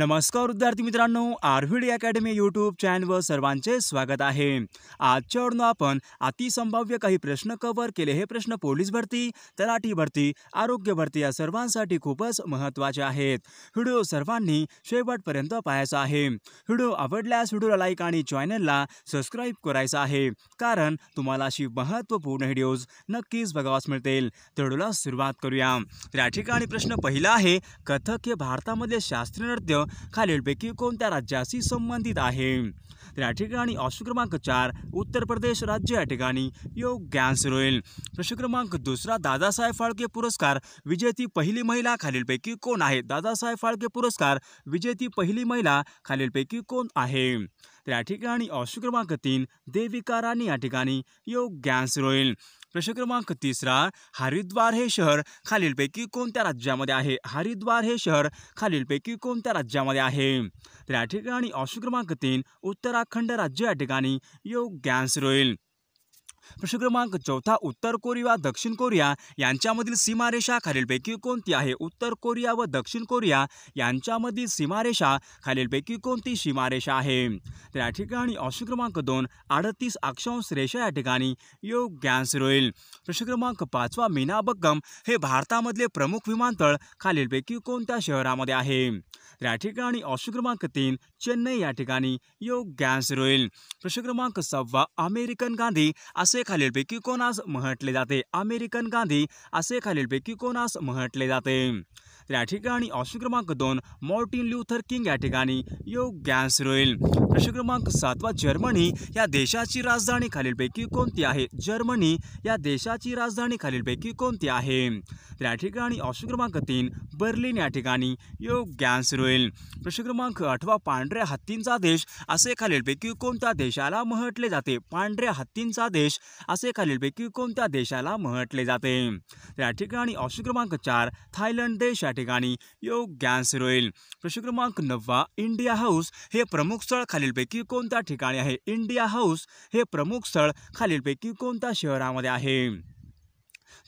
नमस्कार विद्यार्थी मित्रांनो आरव्हीडी अकॅडमी यूट्यूब चॅनलवर सर्वांचे स्वागत आहे आजच्या वरून आपण अतिसंभाव्य काही प्रश्न कव्हर केले हे प्रश्न पोलीस भरती तलाठी भरती आरोग्य भरती या सर्वांसाठी खूपच महत्त्वाचे आहेत व्हिडिओ सर्वांनी शेवटपर्यंत पाहायचा आहे व्हिडिओ आवडल्यास व्हिडिओला लाईक आणि चॅनलला सबस्क्राईब करायचा आहे कारण तुम्हाला अशी महत्त्वपूर्ण व्हिडिओज नक्कीच बघावास मिळतील तेवढूला सुरुवात करूया या ठिकाणी प्रश्न पहिला आहे कथक हे भारतामध्ये शास्त्रीय नृत्य खालीलपैकी कोणत्या राज्याशी संबंधित आहे त्या या ठिकाणी ऑप्शन क्रमांक चार उत्तर प्रदेश राज्य या ठिकाणी गॅन्स राहील प्रश्न क्रमांक दुसरा दादासाहेब फाळके पुरस्कार विजेती पहिली महिला खालीलपैकी कोण आहे दादासाहेब फाळके पुरस्कार विजेती पहिली महिला खालीलपैकी कोण आहे तर या ठिकाणी ऑप्शन क्रमांक तीन देविका राणी या ठिकाणी गॅन्स राहील प्रश्न क्रमांक तिसरा हरिद्वार हे शहर खालीलपैकी कोणत्या राज्यामध्ये आहे हरिद्वार हे शहर खालीलपैकी कोणत्या राज्यामध्ये आहे तर या ठिकाणी ऑप्शन क्रमांक तीन उत्तरा उत्तराखंड राज्य या ठिकाणी योग्यांश होईल प्रश्न क्रमांक चौथा उत्तर कोरिया दक्षिण कोरिया यांच्यामधील सीमारेषा खालीलपैकी कोणती आहे उत्तर कोरिया व दक्षिण कोरिया यांच्यामधील सीमारेषा खालीलपैकी कोणती सीमारेषा आहे तर या ठिकाणी ऑप्शन क्रमांक दोन अडतीस अक्षांश रेषा या ठिकाणी योग्य आन्सर होईल प्रश्न क्रमांक पाचवा मीनाबक्कम हे भारतामधले प्रमुख विमानतळ खालीलपैकी कोणत्या शहरामध्ये आहे तर या ठिकाणी ऑप्शन क्रमांक तीन चेन्नई या ठिकाणी योग्य आन्सर होईल प्रश्न क्रमांक सव्वा अमेरिकन गांधी असे खालीलपैकी कोणास म्हटले जाते अमेरिकन गांधी असे खालीलपैकी कोणास म्हटले जाते त्या ठिकाणी ऑप्शन क्रमांक दोन मॉर्टिन ल्यूथर किंग या ठिकाणी योग गॅस रोईल प्रश्न क्रमांक सातवा जर्मनी या देशाची राजधानी खालीलपैकी कोणती आहे जर्मनी या देशाची राजधानी खालीलपैकी कोणती आहे त्या ठिकाणी ऑप्शन क्रमांक तीन बर्लिन या ठिकाणी योग गॅस रोईल प्रश्न क्रमांक आठवा पांढऱ्या हत्तींचा देश असे खालीलपैकी कोणत्या देशाला म्हटले जाते पांढऱ्या हत्तींचा देश असे खालीलपैकी कोणत्या देशाला म्हटले जाते त्या ठिकाणी ऑप्शन क्रमांक चार थायलंड देश या ठिकाणी ठिकाणी योग्यांश राहील प्रश्न क्रमांक नववा इंडिया हाऊस हे प्रमुख स्थळ खालीलपैकी कोणत्या ठिकाणी आहे इंडिया हाऊस हे प्रमुख स्थळ खालीलपैकी कोणत्या शहरामध्ये आहे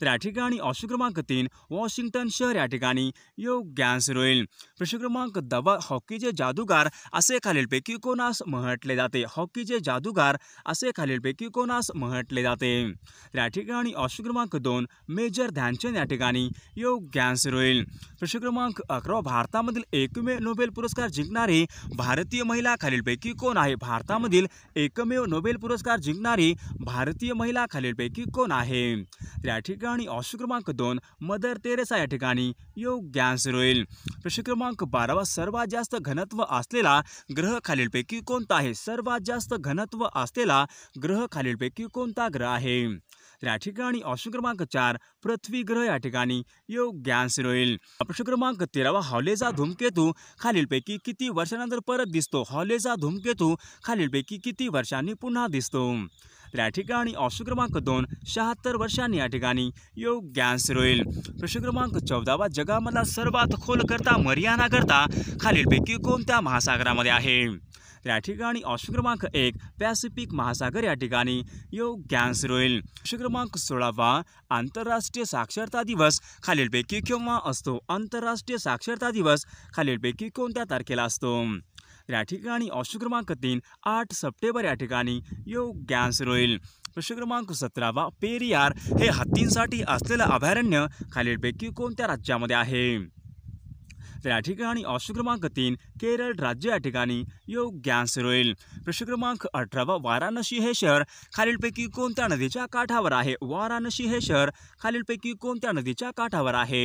तर या ठिकाणी ऑप्शन क्रमांक तीन वॉशिंग्टन शहर या ठिकाणी आन्सर होईल प्रश्न क्रमांक दबा हॉकीचे जादूगार असे खालीलपैकी कोणास म्हटले जाते हॉकीचे जादूगार असे खालीलपैकी कोणास म्हटले जाते तर या ठिकाणी ऑप्शन क्रमांक दोन मेजर ध्यानचंद या ठिकाणी योग होईल प्रश्न क्रमांक अकरा भारतामधील एकमेव नोबेल पुरस्कार जिंकणारी भारतीय महिला खालीलपैकी कोण आहे भारतामधील एकमेव नोबेल पुरस्कार जिंकणारी भारतीय महिला खालीलपैकी कोण आहे तर या ठिकाणी ऑप्शन क्रमांक दोन मदर तेरेसा या ठिकाणी योग रोईल प्रश्न क्रमांक बारावा सर्वात जास्त घनत्व असलेला ग्रह खालीलपैकी कोणता आहे सर्वात जास्त घनत्व असलेला ग्रह खालीलपैकी कोणता ग्रह आहे या ठिकाणी ऑप्शन क्रमांक चार पृथ्वी ग्रह या ठिकाणी योग रोईल प्रश्न क्रमांक तेरावा हॉलेजा धूमकेतू खालीलपैकी किती वर्षानंतर परत दिसतो हॉलेचा धूमकेतू खालीलपैकी किती वर्षांनी पुन्हा दिसतो त्या ठिकाणी ऑप्शन क्रमांक दोन शहात्तर वर्षांनी या ठिकाणी योग आन्सर होईल प्रश्न क्रमांक चौदावा जगामधला सर्वात खोल करता मर्याना करता खालीलपैकी कोणत्या महासागरामध्ये आहे त्या या ठिकाणी ऑप्शन क्रमांक एक पॅसिफिक महासागर या ठिकाणी योग आन्सर होईल प्रश्न क्रमांक सोळावा आंतरराष्ट्रीय साक्षरता दिवस खालीलपैकी किंवा असतो आंतरराष्ट्रीय साक्षरता दिवस खालीलपैकी कोणत्या तारखेला असतो या ठिकाणी ऑप्शन क्रमांक तीन आठ सप्टेंबर या ठिकाणी सुरू होईल प्रश्न क्रमांक सतरावा पेरियार हे हत्तींसाठी असलेलं अभयारण्य खालीलपैकी कोणत्या राज्यामध्ये आहे त्या ठिकाणी ऑप्शन क्रमांक तीन केरळ राज्य या ठिकाणी योग्य होईल प्रश्न क्रमांक अठरावा वाराणसी हे शहर खालीलपैकी कोणत्या नदीच्या काठावर आहे वाराणसी हे शहर खालीलपैकी कोणत्या नदीच्या काठावर आहे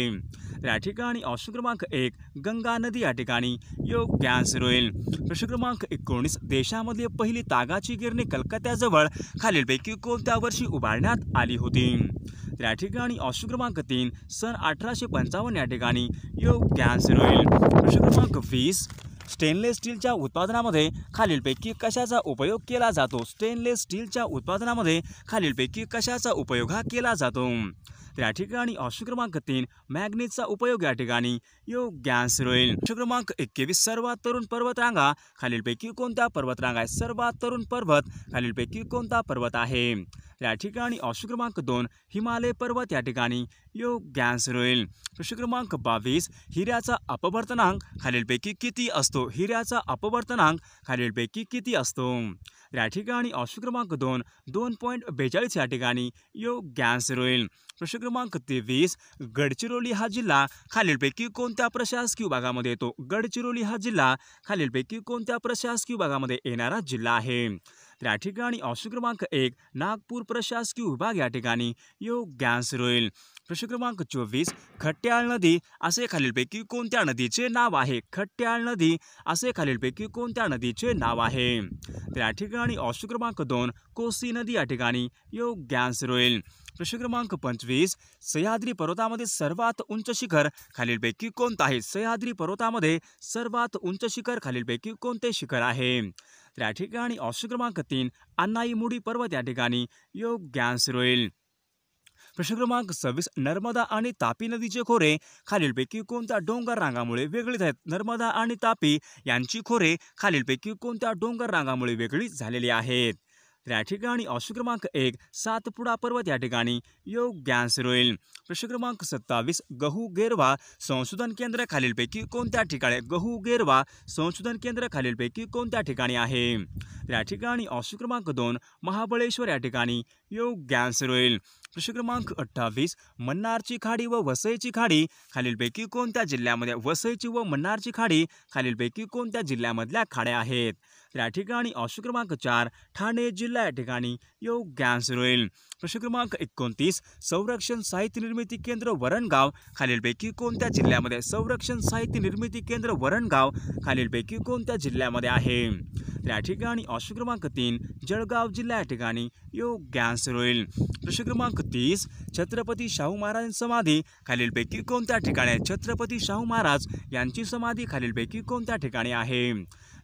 या ठिकाणी ऑप्शन क्रमांक एक गंगा नदी या ठिकाणी योग आन्सर होईल प्रश्न क्रमांक एकोणीस देशामध्ये पहिली तागाची गिरणी कलकत्याजवळ खालीलपैकी कोणत्या वर्षी उभारण्यात आली होती त्या ठिकाणी ऑप्शन क्रमांक तीन सन अठराशे पंचावन्न या ठिकाणी योग आन्सर होईल प्रश्न क्रमांक वीस स्टेनलेस स्टीलच्या उत्पादनामध्ये खालीलपैकी कशाचा उपयोग केला जातो स्टेनलेस स्टीलच्या उत्पादनामध्ये खालीलपैकी कशाचा उपयोग हा केला जातो त्या ठिकाणी ऑप्शन क्रमांक तीन मॅग्नेटचा उपयोग या ठिकाणी योग होईल ऑप्शन क्रमांक एकवीस सर्वात तरुण पर्वतरांगा खालीलपैकी कोणत्या पर्वतरांगा आहे सर्वात तरुण पर्वत खालीलपैकी कोणता पर्वत आहे या ठिकाणी ऑप्शन क्रमांक दोन हिमालय पर्वत या ठिकाणी योग होईल प्रश्न क्रमांक बावीस हिऱ्याचा अपवर्तनांक खालीलपैकी किती असतो हिऱ्याचा अपवर्तनांक खालीलपैकी किती असतो या ठिकाणी ऑप्शन क्रमांक दोन दोन पॉईंट बेचाळीस या ठिकाणी योग आन्सर होईल प्रश्न क्रमांक तेवीस गडचिरोली हा जिल्हा खालीलपैकी कोणत्या प्रशासकीय भागामध्ये येतो गडचिरोली हा जिल्हा खालीलपैकी कोणत्या प्रशासकीय विभागामध्ये येणारा जिल्हा आहे त्या ठिकाणी ऑप्शन क्रमांक एक नागपूर प्रशासकीय विभाग या ठिकाणी योग आन्सर होईल प्रश्न क्रमांक चोवीस खट्ट्याळ नदी असे खालीलपैकी कोणत्या नदीचे नाव आहे खट्ट्याळ नदी असे खालीलपैकी कोणत्या नदीचे नाव आहे तर या ठिकाणी ऑप्शन क्रमांक दोन कोसी नदी या ठिकाणी आन्सर रोईल प्रश्न क्रमांक पंचवीस सह्याद्री पर्वतामध्ये सर्वात उंच शिखर खालीलपैकी कोणतं आहे सह्याद्री पर्वतामध्ये सर्वात उंच शिखर खालीलपैकी कोणते शिखर आहे तर या ठिकाणी ऑप्शन क्रमांक तीन अन्नाईमुडी पर्वत या ठिकाणी आन्सर रोईल प्रश्न क्रमांक सव्वीस नर्मदा आणि तापी नदीचे खोरे खालीलपैकी कोणत्या डोंगर रांगामुळे वेगळीच आहेत नर्मदा आणि तापी यांची खोरे खालीलपैकी कोणत्या डोंगर रांगामुळे वेगळी झालेली आहेत या ठिकाणी ऑप्शन क्रमांक एक सातपुडा पर्वत या ठिकाणी योग्यांश होईल प्रश्न क्रमांक सत्तावीस गहू गेरवा संशोधन केंद्र खालीलपैकी कोणत्या ठिकाणी गहू गेरवा संशोधन केंद्र खालीलपैकी कोणत्या ठिकाणी आहे या ठिकाणी ऑप्शन क्रमांक दोन महाबळेश्वर या ठिकाणी गॅन्स होईल प्रश्न क्रमांक अठ्ठावीस मन्नारची खाडी व वसईची खाडी खालीलपैकी कोणत्या जिल्ह्यामध्ये वसईची व मन्नारची खाडी खालीलपैकी कोणत्या जिल्ह्यामधल्या खाड्या आहेत तर या ठिकाणी ऑप्शन क्रमांक चार ठाणे जिल्हा या ठिकाणी योग्य आन्सर होईल प्रश्न क्रमांक एकोणतीस संरक्षण साहित्य निर्मिती केंद्र वरणगाव खालीलपैकी कोणत्या जिल्ह्यामध्ये संरक्षण साहित्य निर्मिती केंद्र वरणगाव खालीलपैकी कोणत्या जिल्ह्यामध्ये आहे तर या ठिकाणी ऑप्शन क्रमांक तीन जळगाव जिल्हा या ठिकाणी योग्य आन्सर होईल प्रश्न क्रमांक तीस छत्रपती शाहू महाराज समाधी खालीलपैकी कोणत्या ठिकाणी छत्रपती शाहू महाराज यांची समाधी खालीलपैकी कोणत्या ठिकाणी आहे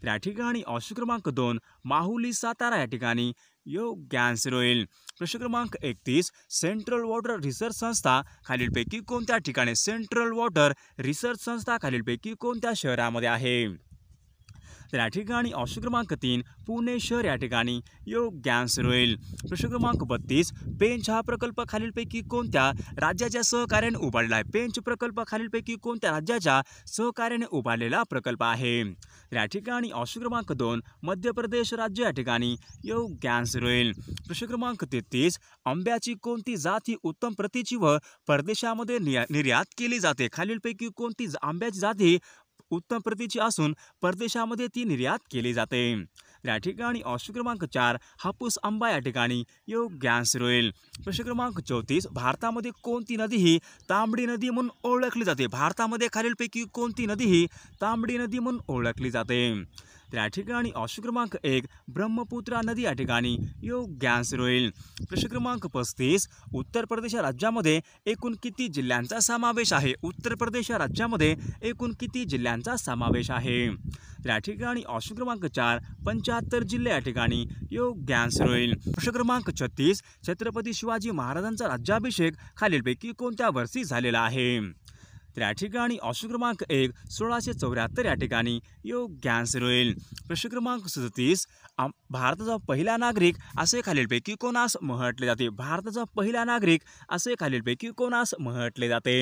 या ठिकाणी ऑप्शन क्रमांक दोन माहुली सातारा या ठिकाणी योग्य आन्सर होईल प्रश्न क्रमांक एकतीस सेंट्रल वॉटर रिसर्च संस्था खालीलपैकी कोणत्या ठिकाणी सेंट्रल वॉटर रिसर्च संस्था खालीलपैकी कोणत्या शहरामध्ये आहे तर या ठिकाणी ऑप्शन क्रमांक तीन पुणे शहर या ठिकाणी योग आन्सर होईल प्रश्न क्रमांक बत्तीस पेंच हा प्रकल्प खालीलपैकी कोणत्या राज्याच्या सहकार्याने उभारला आहे पेंच प्रकल्प खालीलपैकी कोणत्या राज्याच्या सहकार्याने उभारलेला प्रकल्प आहे तर या ठिकाणी ऑप्शन क्रमांक दोन मध्य प्रदेश राज्य या ठिकाणी योग आन्सर होईल प्रश्न क्रमांक तेहतीस आंब्याची कोणती जात ही उत्तम प्रतीची व परदेशामध्ये निर्यात केली जाते खालीलपैकी कोणती आंब्याची जात उत्तम प्रतीची असून परदेशामध्ये ती निर्यात केली जाते या ठिकाणी ऑप्शन क्रमांक चार हापूस आंबा या ठिकाणी योग्य आन्सर होईल प्रश्न क्रमांक चौतीस भारतामध्ये कोणती नदी ही तांबडी नदी म्हणून ओळखली जाते भारतामध्ये खालीलपैकी कोणती नदी ही तांबडी नदी म्हणून ओळखली जाते त्या ठिकाणी ऑप्शन क्रमांक एक ब्रह्मपुत्रा नदी या ठिकाणी योग्य आन्सर होईल प्रश्न क्रमांक पस्तीस उत्तर प्रदेश राज्यामध्ये एकूण किती जिल्ह्यांचा समावेश आहे उत्तर प्रदेश राज्यामध्ये एकूण किती जिल्ह्यांचा समावेश आहे त्या ठिकाणी ऑप्शन क्रमांक चार पंच्याहत्तर जिल्हे या ठिकाणी योग्य आन्सर होईल क्रमांक छत्तीस छत्रपती शिवाजी महाराजांचा राज्याभिषेक खालीलपैकी कोणत्या वर्षी झालेला आहे त्या ठिकाणी ऑप्शन क्रमांक एक सोळाशे चौऱ्याहत्तर या ठिकाणी योग आन्सर होईल प्रश्न क्रमांक सदतीस भारताचा पहिला नागरिक असे खालीलपैकी कोणास म्हटले जाते भारताचा पहिला नागरिक असे खालीलपैकी कोणास म्हटले जाते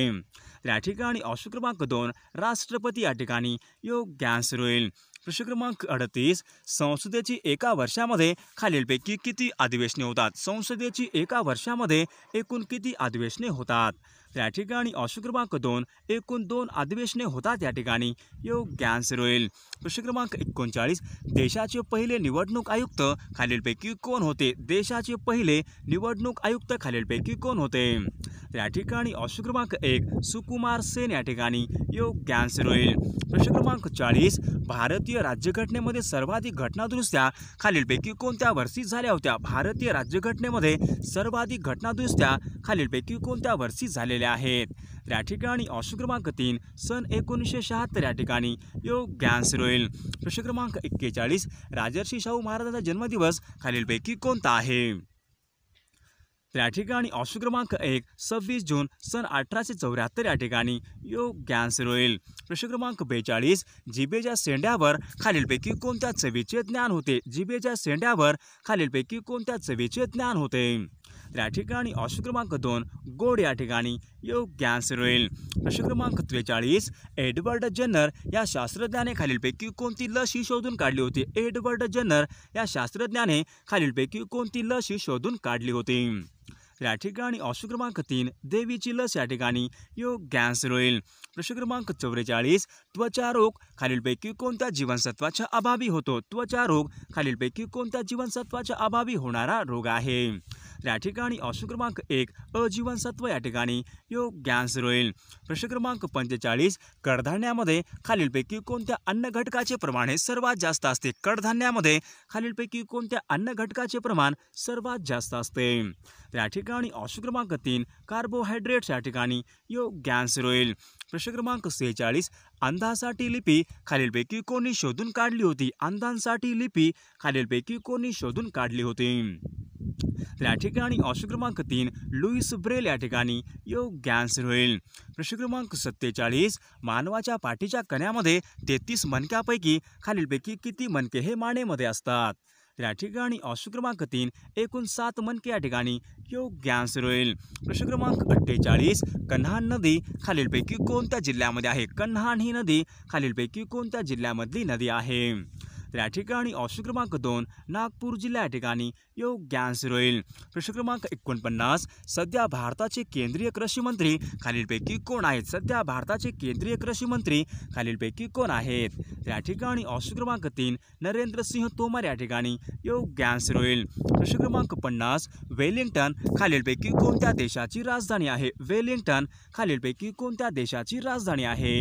त्या ठिकाणी ऑप्शन क्रमांक दोन राष्ट्रपती या ठिकाणी योग आन्सर होईल प्रश्न क्रमांक अडतीस संसदेची एका वर्षामध्ये खालीलपैकी किती अधिवेशने होतात संसदेची एका वर्षामध्ये एकूण किती अधिवेशने होतात त्या ठिकाणी अशुक्रमांक क्रमांक दोन एकूण दोन अधिवेशने होतात या ठिकाणी योग आन्सर होईल प्रश्न क्रमांक एकोणचाळीस देशाचे पहिले निवडणूक आयुक्त खालीलपैकी कोण होते देशाचे पहिले निवडणूक आयुक्त खालीलपैकी कोण होते त्या ठिकाणी अशुक्रमांक क्रमांक एक सुकुमार सेन या ठिकाणी योग आन्सर होईल प्रश्न क्रमांक चाळीस भारतीय राज्यघटनेमध्ये सर्वाधिक घटनादुरुस्त्या खालीलपैकी कोणत्या वर्षी झाल्या होत्या भारतीय राज्यघटनेमध्ये सर्वाधिक घटनादुरुस्त्या खालीलपैकी कोणत्या वर्षी झालेल्या केलेल्या आहेत त्या ठिकाणी ऑप्शन क्रमांक तीन सन एकोणीसशे शहात्तर या ठिकाणी योग आन्सर होईल प्रश्न क्रमांक एक्केचाळीस राजर्षी शाहू महाराजांचा जन्मदिवस खालीलपैकी कोणता आहे त्या ठिकाणी ऑप्शन क्रमांक एक सव्वीस जून सन अठराशे चौऱ्याहत्तर या ठिकाणी योग आन्सर होईल प्रश्न क्रमांक बेचाळीस जिबेच्या सेंड्यावर खालीलपैकी कोणत्या चवीचे ज्ञान होते जिबेच्या सेंड्यावर खालीलपैकी कोणत्या चवीचे ज्ञान होते त्या ठिकाणी ऑप्शन क्रमांक दोन गोड या ठिकाणी योग्य आन्सर होईल प्रश्न क्रमांक त्रेचाळीस एडवर्ड जनर या शास्त्रज्ञाने खालीलपैकी कोणती लस ही शोधून काढली होती एडवर्ड जनर या शास्त्रज्ञाने खालीलपैकी कोणती लस ही शोधून काढली होती या ठिकाणी ऑप्शन क्रमांक तीन देवीची लस या ठिकाणी योग गॅस रोईल प्रश्न क्रमांक चौवेचाळीस त्वचा रोग खालीलपैकी कोणत्या जीवनसत्वाच्या अभावी होतो त्वचा रोग खालीलपैकी कोणत्या जीवनसत्वाच्या अभावी होणारा रोग आहे या ठिकाणी ऑप्शन क्रमांक एक अजीवनसत्व या ठिकाणी योग गॅस रोईल प्रश्न क्रमांक पंचेचाळीस कडधान्यामध्ये खालीलपैकी कोणत्या अन्न घटकाचे प्रमाण हे सर्वात जास्त असते कडधान्यामध्ये खालीलपैकी कोणत्या अन्न घटकाचे प्रमाण सर्वात जास्त असते या ठिकाणी ठिकाणी अंश क्रमांक तीन कार्बोहायड्रेट्स या ठिकाणी गॅन्स रोईल प्रश्न क्रमांक सेहेचाळीस अंधासाठी लिपी खालीलपैकी कोणी शोधून काढली होती अंधांसाठी लिपी खालीलपैकी कोणी शोधून काढली होती तर या ठिकाणी अशुक्रमांक क्रमांक तीन लुईस ब्रेल या ठिकाणी गॅन्स होईल प्रश्न क्रमांक सत्तेचाळीस मानवाच्या पाठीच्या कण्यामध्ये तेहतीस मनक्यापैकी खालीलपैकी किती मनके हे मानेमध्ये असतात तर या ठिकाणी ऑशू क्रमांक तीन एकूण सात मनके या ठिकाणी योग होईल प्रश्न क्रमांक अठ्ठेचाळीस कन्हान नदी खालीलपैकी कोणत्या जिल्ह्यामध्ये आहे कन्हान ही नदी खालीलपैकी कोणत्या जिल्ह्यामधली नदी आहे त्या या ठिकाणी ऑप्शन क्रमांक दोन नागपूर जिल्हा ठिकाणी योग्य आन्सर होईल प्रश्न क्रमांक एकोणपन्नास सध्या भारताचे केंद्रीय कृषी मंत्री खालीलपैकी कोण आहेत सध्या भारताचे केंद्रीय कृषी मंत्री खालीलपैकी कोण आहेत त्या ठिकाणी ऑप्शन क्रमांक तीन नरेंद्र सिंह तोमर या ठिकाणी योग्य आन्सर होईल प्रश्न क्रमांक पन्नास वेलिंग्टन खालीलपैकी कोणत्या देशाची राजधानी आहे वेलिंग्टन खालीलपैकी कोणत्या देशाची राजधानी आहे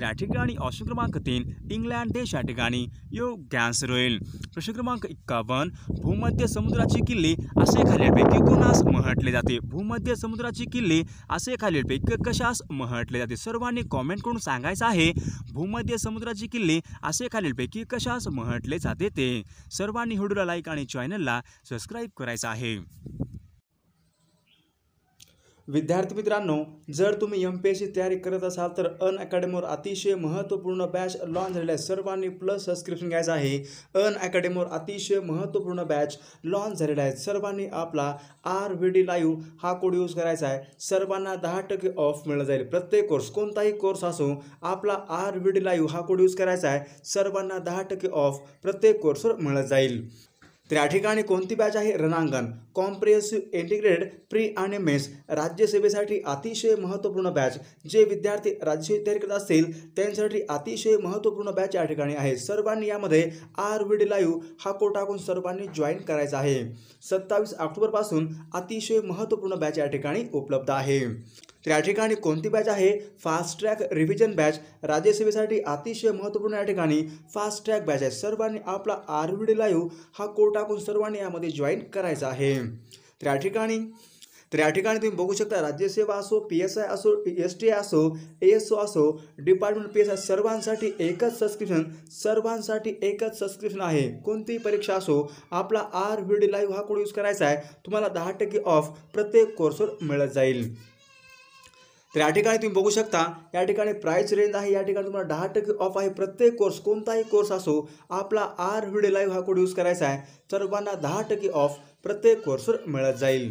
या ठिकाणी ऑप्शन क्रमांक तीन इंग्लंड देश या ठिकाणी योग ते रोईल होईल प्रश्न क्रमांक एक्कावन्न भूमध्य समुद्राचे किल्ले असे खालीलपैकी कोणास म्हटले जाते भूमध्य समुद्राचे किल्ले असे खालीलपैकी कशास म्हटले जाते सर्वांनी कॉमेंट करून सांगायचं आहे भूमध्य समुद्राचे किल्ले असे खालीलपैकी कशास म्हटले जाते ते सर्वांनी व्हिडिओला लाईक आणि चॅनलला सबस्क्राईब करायचं आहे विद्यार्थी मित्रांनो जर तुम्ही एम पी एस सी तयारी करत असाल तर अन अकॅडमीवर अतिशय महत्त्वपूर्ण बॅच लॉन्च झालेला आहे सर्वांनी प्लस सबस्क्रिप्शन घ्यायचं आहे अन अकॅडमीवर अतिशय महत्त्वपूर्ण बॅच लॉन्च झालेला आहे सर्वांनी आपला आर व्ही डी लाईव्ह हा कोड यूज करायचा आहे सर्वांना दहा टक्के ऑफ मिळत जाईल प्रत्येक कोर्स कोणताही कोर्स असो आपला आर व्ही डी लाईव्ह हा कोड यूज करायचा आहे सर्वांना दहा टक्के ऑफ प्रत्येक कोर्सवर मिळत जाईल तर या ठिकाणी कोणती बॅच आहे रणांगण कॉम्प्रिहेन्सिव्ह इंटिग्रेटेड प्री आणि मेन्स राज्यसेवेसाठी अतिशय महत्त्वपूर्ण बॅच जे विद्यार्थी राज्य तयारी करत असतील त्यांच्यासाठी अतिशय महत्त्वपूर्ण बॅच या ठिकाणी आहे सर्वांनी यामध्ये आर व्ही डी लाईव्ह हा कोड टाकून सर्वांनी जॉईन करायचा आहे सत्तावीस ऑक्टोबरपासून अतिशय महत्त्वपूर्ण बॅच या ठिकाणी उपलब्ध आहे या ठिकाणी कोणती बॅच आहे फास्ट ट्रॅक रिव्हिजन बॅच राज्यसेवेसाठी अतिशय महत्त्वपूर्ण या ठिकाणी फास्ट ट्रॅक बॅच आहे सर्वांनी आपला आर व्ही डी लाईव्ह हा कोड टाकून सर्वांनी यामध्ये जॉईन करायचा आहे तर या ठिकाणी तर या ठिकाणी तुम्ही बघू शकता राज्यसेवा असो पी एस आय असो एस टी आय असो एस ओ असो डिपार्टमेंट पी एस आय सर्वांसाठी एकच सबस्क्रिप्शन सर्वांसाठी एकच सबस्क्रिप्शन आहे कोणतीही परीक्षा असो आपला आर व्ही डी लाईव्ह हा कोड यूज करायचा आहे तुम्हाला दहा टक्के ऑफ प्रत्येक कोर्सवर मिळत जाईल तर या ठिकाणी तुम्ही बघू शकता या ठिकाणी प्राईस रेंज आहे या ठिकाणी तुम्हाला दहा टक्के ऑफ आहे प्रत्येक कोर्स कोणताही कोर्स असो आपला आर व्हिडिओ लाईव्ह हा कोड यूज करायचा आहे सर्वांना दहा टक्के ऑफ प्रत्येक कोर्सवर मिळत जाईल